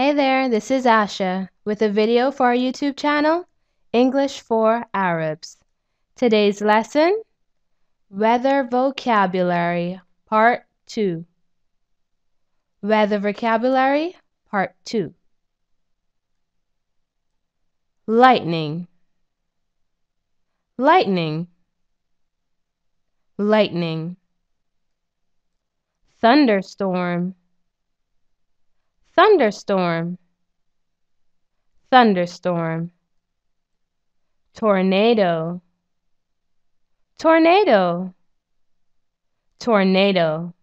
Hey there, this is Asha with a video for our YouTube channel, English for Arabs. Today's lesson, Weather Vocabulary, Part 2. Weather Vocabulary, Part 2. Lightning. Lightning. Lightning. Thunderstorm thunderstorm, thunderstorm, tornado, tornado, tornado,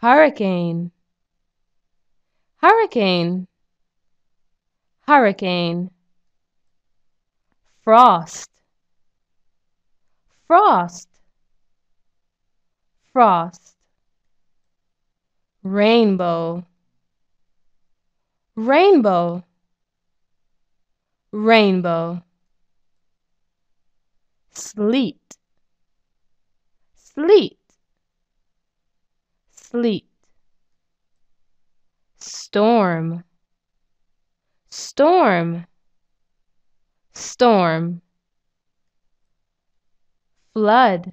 hurricane, hurricane, hurricane, frost, frost, frost rainbow rainbow rainbow sleet sleet sleet storm storm storm flood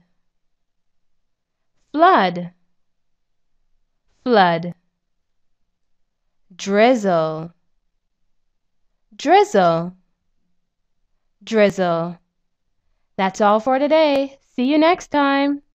flood Blood. drizzle drizzle drizzle that's all for today see you next time